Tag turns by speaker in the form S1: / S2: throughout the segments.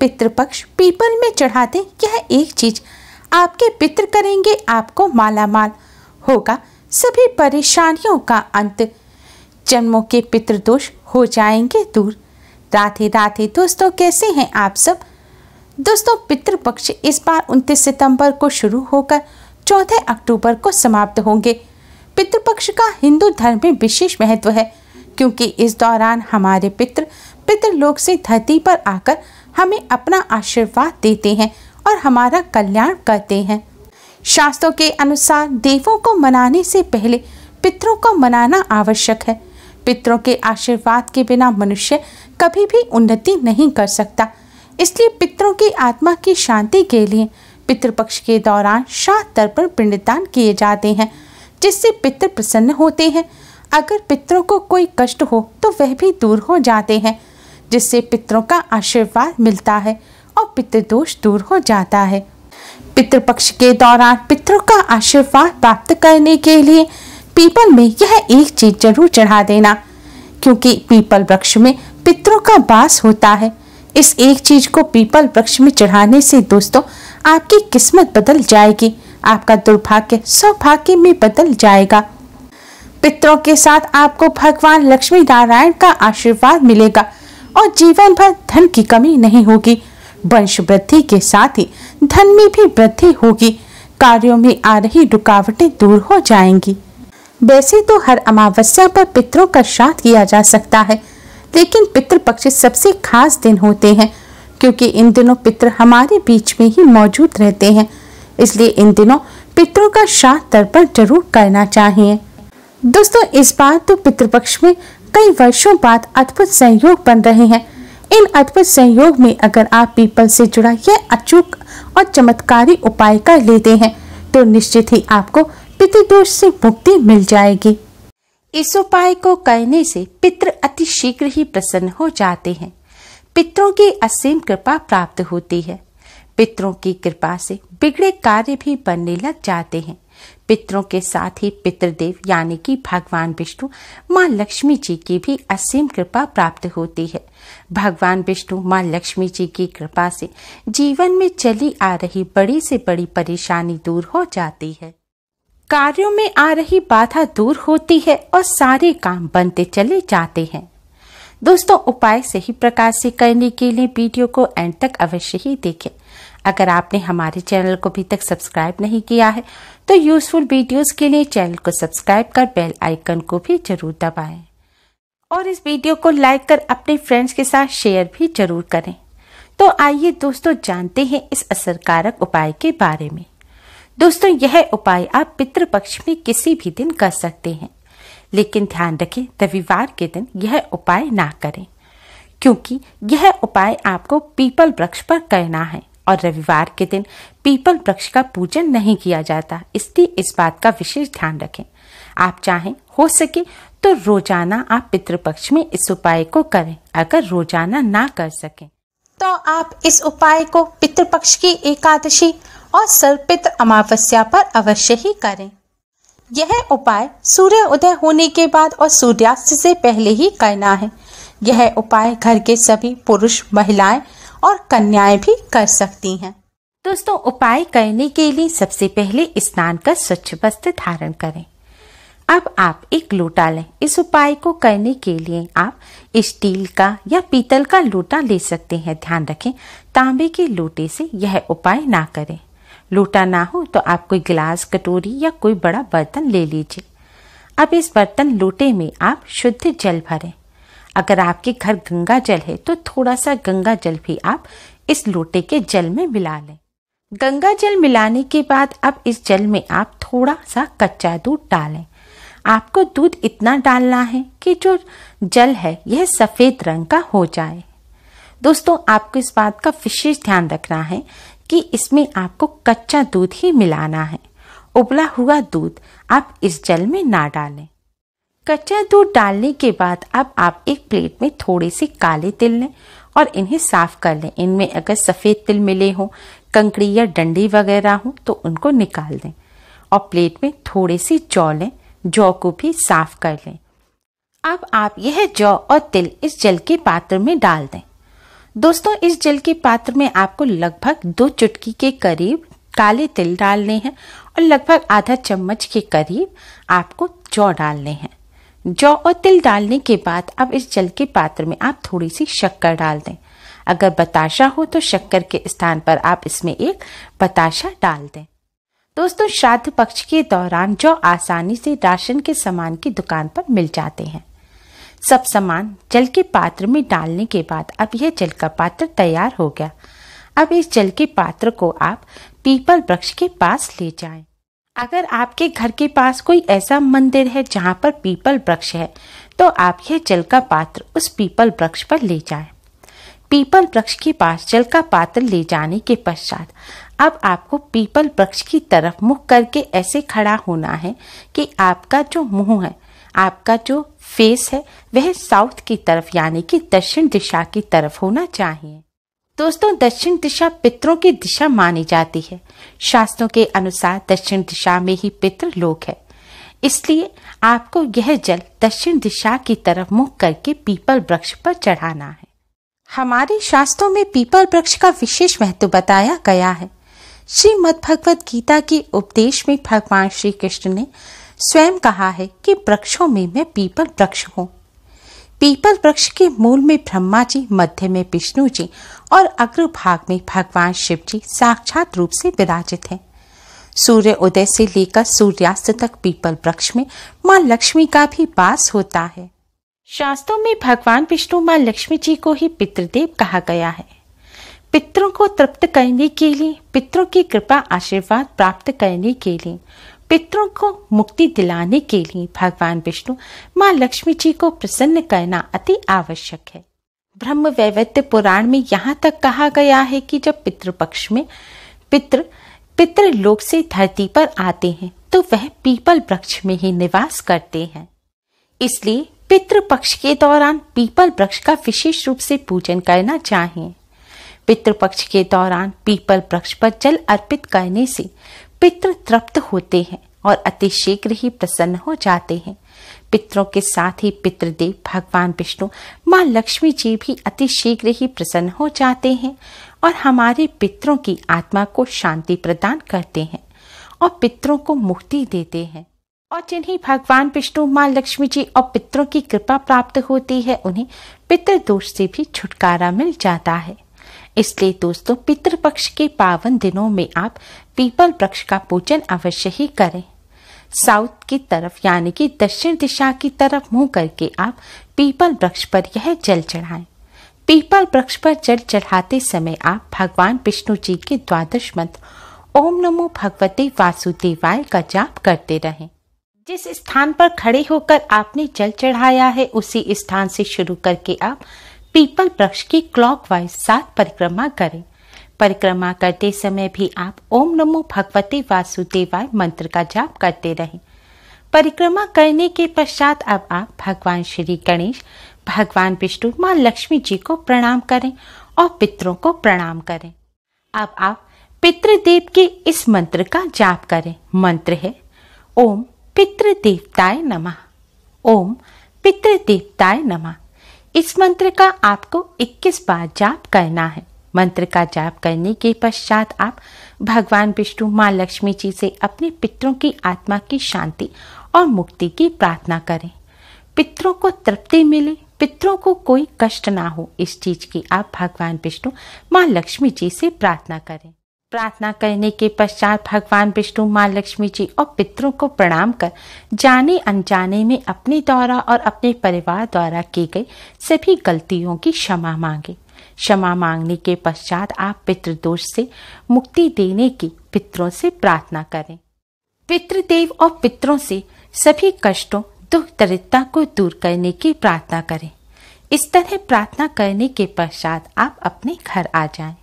S1: Pitrupaksha people में चढ़ाते यह एक चीज आपके पितृ करेंगे आपको माला माल होगा सभी परेशानियों का अंत जन्मों के पितृदोष हो जाएंगे दूर राधे राधे दोस्तों कैसे हैं आप सब दोस्तों पितृपक्ष इस बार 29 सितंबर को शुरू होकर 14 अक्टूबर को समाप्त होंगे पितृपक्ष का हिंदू धर्म में विशेष महत्व है क्योंकि इस दौरान हमारे पितृ पितृलोक से धरती पर आकर हमें अपना आशीर्वाद देते हैं और हमारा कल्याण करते हैं शास्त्रों के अनुसार देवों को मनाने से पहले पितरों को मनाना आवश्यक है पितरों के आशीर्वाद के बिना मनुष्य कभी भी उन्नति नहीं कर सकता इसलिए पितरों की आत्मा की शांति के लिए पितृपक्ष के दौरान तर तर्पण पिंडदान किए जाते हैं जिससे पितृ प्रसन्न होते हैं अगर पितरों को कोई कष्ट हो तो वह भी दूर हो जाते हैं जिससे पितरों का आशीर्वाद मिलता है और पितृदोष दूर हो जाता है पितृपक्ष के दौरान पितरों का आशीर्वाद प्राप्त करने के लिए पीपल में यह एक चीज जरूर चढ़ा देना क्योंकि पीपल वृक्ष में पितरों का वास होता है इस एक चीज को पीपल वृक्ष में चढ़ाने से दोस्तों आपकी किस्मत बदल जाएगी आपका दुर्भाग्य सौभाग्य में बदल जाएगा पितरों के साथ आपको भगवान लक्ष्मी नारायण का आशीर्वाद मिलेगा और जीवन भर धन की कमी नहीं होगी वंश वृद्धि के साथ ही धन में भी वृद्धि होगी कार्यों में आ रही रुकावटें दूर हो जाएंगी वैसे तो हर अमावस्या पर पितरों का श्राद्ध किया जा सकता है लेकिन पितृ पक्ष सबसे खास दिन होते हैं क्योंकि इन दिनों पितर हमारे बीच में ही मौजूद रहते हैं इसलिए इन दिनों पितरों का श्राद्ध तर्पण जरूर करना चाहिए दोस्तों इस बार तो पितृपक्ष में कई वर्षों बाद अद्भुत सहयोग बन रहे हैं इन अद्भुत सहयोग में अगर आप पीपल से जुड़ा यह अचूक और चमत्कारी उपाय कर लेते हैं तो निश्चित ही आपको पितृदोष से मुक्ति मिल जाएगी इस उपाय को करने से पितृ अति शीघ्र ही प्रसन्न हो जाते हैं पितरों की असीम कृपा प्राप्त होती है पितरों की कृपा से बिगड़े कार्य भी बनने लग जाते हैं पितरों के साथ ही पितृदेव यानी कि भगवान विष्णु माँ लक्ष्मी जी की भी असीम कृपा प्राप्त होती है भगवान विष्णु माँ लक्ष्मी जी की कृपा से जीवन में चली आ रही बड़ी से बड़ी परेशानी दूर हो जाती है कार्यों में आ रही बाधा दूर होती है और सारे काम बनते चले जाते हैं दोस्तों उपाय सही प्रकार से करने के लिए वीडियो को एंड तक अवश्य ही देखें अगर आपने हमारे चैनल को अभी तक सब्सक्राइब नहीं किया है तो यूजफुल वीडियोस के लिए चैनल को सब्सक्राइब कर बेल आइकन को भी जरूर दबाएं और इस वीडियो को लाइक कर अपने फ्रेंड्स के साथ शेयर भी जरूर करें तो आइए दोस्तों जानते हैं इस असरकारक उपाय के बारे में दोस्तों यह उपाय आप पितृ पक्ष में किसी भी दिन कर सकते हैं लेकिन ध्यान रखें रविवार के दिन यह उपाय ना करें क्योंकि यह उपाय आपको पीपल वृक्ष पर करना है और रविवार के दिन पीपल वृक्ष का पूजन नहीं किया जाता इसलिए इस बात का विशेष ध्यान रखें आप चाहें हो सके तो रोजाना आप पितृपक्ष में इस उपाय को करें अगर रोजाना ना कर सकें तो आप इस उपाय को पितृपक्ष की एकादशी और सर्वपित अमावस्या पर अवश्य ही करें यह उपाय सूर्य उदय होने के बाद और सूर्यास्त से पहले ही करना है यह उपाय घर के सभी पुरुष महिलाएं और कन्याएं भी कर सकती हैं दोस्तों उपाय करने के लिए सबसे पहले स्नान कर स्वच्छ वस्त्र धारण करें अब आप एक लोटा लें इस उपाय को करने के लिए आप स्टील का या पीतल का लोटा ले सकते हैं ध्यान रखें तांबे के लोटे से यह उपाय ना करें लोटा ना हो तो आप कोई गिलास कटोरी या कोई बड़ा बर्तन ले लीजिए अब इस बर्तन लोटे में आप शुद्ध जल भरें अगर आपके घर गंगा जल है तो थोड़ा सा गंगा जल भी आप इस लोटे के जल में मिला लें गंगा जल मिलाने के बाद अब इस जल में आप थोड़ा सा कच्चा दूध डालें आपको दूध इतना डालना है कि जो जल है यह सफ़ेद रंग का हो जाए दोस्तों आपको इस बात का विशेष ध्यान रखना है कि इसमें आपको कच्चा दूध ही मिलाना है उबला हुआ दूध आप इस जल में ना डालें कच्चा दूध डालने के बाद अब आप एक प्लेट में थोड़े से काले तिल लें और इन्हें साफ कर लें इनमें अगर सफ़ेद तिल मिले हों कंकड़ी या डंडी वगैरह हो तो उनको निकाल दें और प्लेट में थोड़े से जौ लें जौ को भी साफ कर लें अब आप यह जौ और तिल इस जल के पात्र में डाल दें दोस्तों इस जल के पात्र में आपको लगभग दो चुटकी के करीब काले तिल डालने हैं और लगभग आधा चम्मच के करीब आपको जौ डालने हैं जौ और तिल डालने के बाद अब इस जल के पात्र में आप थोड़ी सी शक्कर डाल दें अगर बताशा हो तो शक्कर के स्थान पर आप इसमें एक बताशा डाल दें दोस्तों श्राद्ध पक्ष के दौरान जौ आसानी से राशन के सामान की दुकान पर मिल जाते हैं सब सामान जल के पात्र में डालने के बाद अब यह जल का पात्र तैयार हो गया अब इस जल के पात्र को आप पीपल वृक्ष के पास ले जाएं। अगर आपके घर के पास कोई ऐसा मंदिर है जहाँ पर पीपल वृक्ष है तो आप यह जल का पात्र उस पीपल वृक्ष पर ले जाएं। पीपल वृक्ष के पास जल का पात्र ले जाने के पश्चात अब आपको पीपल वृक्ष की तरफ मुख करके ऐसे खड़ा होना है कि आपका जो मुंह है आपका जो फेस है वह साउथ की तरफ यानी कि दक्षिण दिशा की तरफ होना चाहिए दोस्तों दक्षिण दिशा पितरों की दिशा मानी जाती है शास्त्रों के अनुसार दक्षिण दिशा में ही पितृ लोक है इसलिए आपको यह जल दक्षिण दिशा की तरफ मुख करके पीपल वृक्ष पर चढ़ाना है हमारे शास्त्रों में पीपल वृक्ष का विशेष महत्व बताया गया है श्रीमद भगवत गीता के उपदेश में भगवान श्री कृष्ण ने स्वयं कहा है कि वृक्षों में मैं पीपल वृक्ष हूँ पीपल वृक्ष के मूल में ब्रह्मा जी मध्य में विष्णु जी और अग्रभाग में भगवान शिव जी साक्षात रूप से विराजित हैं सूर्य उदय से लेकर सूर्यास्त तक पीपल वृक्ष में माँ लक्ष्मी का भी वास होता है शास्त्रों में भगवान विष्णु माँ लक्ष्मी जी को ही पितृदेव कहा गया है पितरों को तृप्त करने के लिए पितरों की कृपा आशीर्वाद प्राप्त करने के लिए पितरों को मुक्ति दिलाने के लिए भगवान विष्णु माँ लक्ष्मी जी को प्रसन्न करना अति आवश्यक है ब्रह्म वैवत्य पुराण में यहाँ तक कहा गया है कि जब पितृपक्ष में पितृ पितृ लोक से धरती पर आते हैं तो वह पीपल वृक्ष में ही निवास करते हैं इसलिए पितृ पक्ष के दौरान पीपल वृक्ष का विशेष रूप से पूजन करना चाहिए पितृपक्ष के दौरान पीपल वृक्ष पर जल अर्पित करने से पितृ तृप्त होते हैं और अति शीघ्र ही प्रसन्न हो जाते हैं पितरों के साथ ही पितृदेव भगवान विष्णु माँ लक्ष्मी जी भी अति शीघ्र ही प्रसन्न हो जाते हैं और हमारे पितरों की आत्मा को शांति प्रदान करते हैं और पितरों को मुक्ति देते हैं और जिन्हें भगवान विष्णु माँ लक्ष्मी जी और पितरों की कृपा प्राप्त होती है उन्हें पितृदोष से भी छुटकारा मिल जाता है इसलिए दोस्तों पितृपक्ष के पावन दिनों में आप पीपल वृक्ष का पूजन अवश्य ही करें साउथ की तरफ यानी कि दक्षिण दिशा की तरफ मुंह करके आप पीपल वृक्ष पर यह जल चढ़ाएं पीपल वृक्ष पर जल चढ़ाते समय आप भगवान विष्णु जी के द्वादश मंत्र ओम नमो भगवते वासुदेवाय का जाप करते रहें जिस स्थान पर खड़े होकर आपने जल चढ़ाया है उसी स्थान से शुरू करके आप पीपल वृक्ष की क्लॉकवाइज सात परिक्रमा करें परिक्रमा करते समय भी आप ओम नमो भगवते वासुदेवाय मंत्र का जाप करते रहें परिक्रमा करने के पश्चात अब आप भगवान श्री गणेश भगवान विष्णु माँ लक्ष्मी जी को प्रणाम करें और पितरों को प्रणाम करें अब आप पितृदेव के इस मंत्र का जाप करें मंत्र है ओम पितृदेवताय नमः ओम पितृदेवताय नमः इस मंत्र का आपको 21 बार जाप करना है मंत्र का जाप करने के पश्चात आप भगवान विष्णु माँ लक्ष्मी जी से अपने पितरों की आत्मा की शांति और मुक्ति की प्रार्थना करें पितरों को तृप्ति मिले पितरों को कोई कष्ट ना हो इस चीज की आप भगवान विष्णु माँ लक्ष्मी जी से प्रार्थना करें प्रार्थना करने के पश्चात भगवान विष्णु माँ लक्ष्मी जी और पितरों को प्रणाम कर जाने अनजाने में अपने द्वारा और अपने परिवार द्वारा की गई सभी गलतियों की क्षमा मांगे क्षमा मांगने के पश्चात आप पितृदोष से मुक्ति देने की पितरों से प्रार्थना करें पितृदेव और पितरों से सभी कष्टों दुख दरिद्रता को दूर करने की प्रार्थना करें इस तरह प्रार्थना करने के पश्चात आप अपने घर आ जाएं।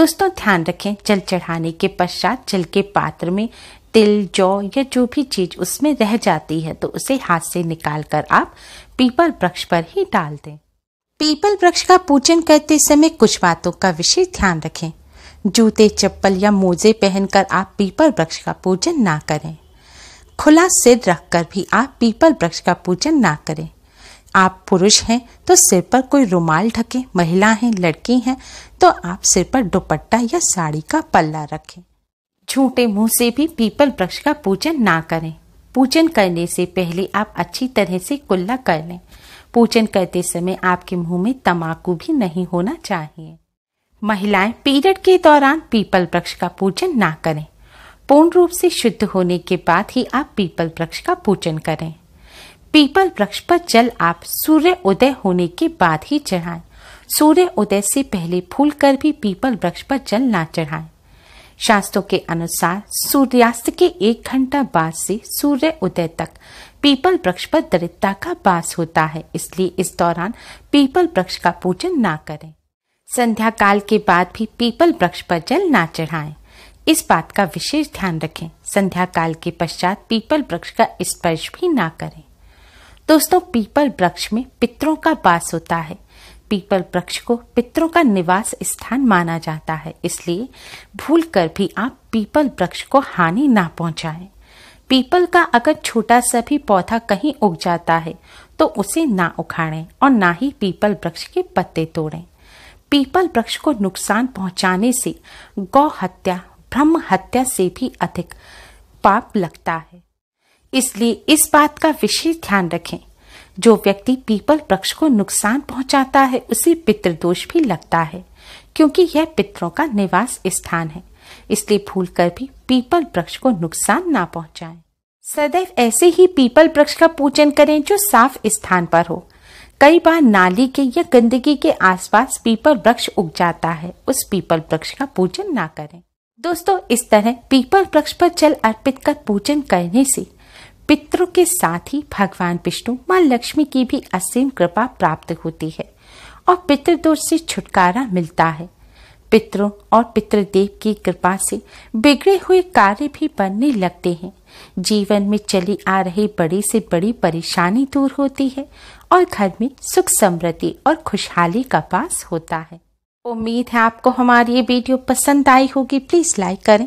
S1: दोस्तों ध्यान रखें जल चढ़ाने के पश्चात जल के पात्र में तिल जौ या जो भी चीज उसमें रह जाती है तो उसे हाथ से निकाल कर आप पीपल वृक्ष पर ही डाल दें पीपल वृक्ष का पूजन करते समय कुछ बातों का विशेष ध्यान रखें जूते चप्पल या मोजे पहनकर आप पीपल वृक्ष का पूजन ना करें खुला सिर रखकर भी आप पीपल वृक्ष का पूजन ना करें आप पुरुष हैं तो सिर पर कोई रुमाल ढके महिला हैं लड़की हैं तो आप सिर पर दुपट्टा या साड़ी का पल्ला रखें झूठे मुंह से भी पीपल वृक्ष का पूजन ना करें पूजन करने से पहले आप अच्छी तरह से कुल्ला कर लें पूजन करते समय आपके मुंह में तमाकू भी नहीं होना चाहिए महिलाएं पीरियड के दौरान पीपल वृक्ष का पूजन ना करें पूर्ण रूप से शुद्ध होने के बाद ही आप पीपल वृक्ष का पूजन करें पीपल वृक्ष पर जल आप सूर्य उदय होने के बाद ही चढ़ाएं सूर्य उदय से पहले फूल कर भी पीपल वृक्ष पर जल ना चढ़ाएं शास्त्रों के अनुसार सूर्यास्त के एक घंटा बाद से सूर्य उदय तक पीपल वृक्ष पर दरिद्रता का वास होता है इसलिए इस दौरान पीपल वृक्ष का पूजन ना करें संध्या काल के बाद भी पीपल वृक्ष पर जल ना चढ़ाएं इस बात का विशेष ध्यान रखें संध्या काल के पश्चात पीपल वृक्ष का स्पर्श भी ना करें दोस्तों पीपल वृक्ष में पितरों का वास होता है पीपल वृक्ष को पितरों का निवास स्थान माना जाता है इसलिए भूल कर भी आप पीपल वृक्ष को हानि ना पहुंचाएं। पीपल का अगर छोटा सा भी पौधा कहीं उग जाता है तो उसे ना उखाड़ें और ना ही पीपल वृक्ष के पत्ते तोड़ें पीपल वृक्ष को नुकसान पहुंचाने से गौ हत्या ब्रह्म हत्या से भी अधिक पाप लगता है इसलिए इस बात का विशेष ध्यान रखें जो व्यक्ति पीपल वृक्ष को नुकसान पहुंचाता है उसे पितृदोष भी लगता है क्योंकि यह पितरों का निवास स्थान है इसलिए भूलकर भी पीपल वृक्ष को नुकसान ना पहुंचाएं। सदैव ऐसे ही पीपल वृक्ष का पूजन करें जो साफ स्थान पर हो कई बार नाली के या गंदगी के आसपास पीपल वृक्ष उग जाता है उस पीपल वृक्ष का पूजन ना करें दोस्तों इस तरह पीपल वृक्ष पर जल अर्पित कर पूजन करने से पितरों के साथ ही भगवान विष्णु माँ लक्ष्मी की भी असीम कृपा प्राप्त होती है और पितृदोष से छुटकारा मिलता है पितरों और पितृदेव की कृपा से बिगड़े हुए कार्य भी बनने लगते हैं जीवन में चली आ रही बड़ी से बड़ी परेशानी दूर होती है और घर में सुख समृद्धि और खुशहाली का पास होता है उम्मीद है आपको हमारी ये वीडियो पसंद आई होगी प्लीज़ लाइक करें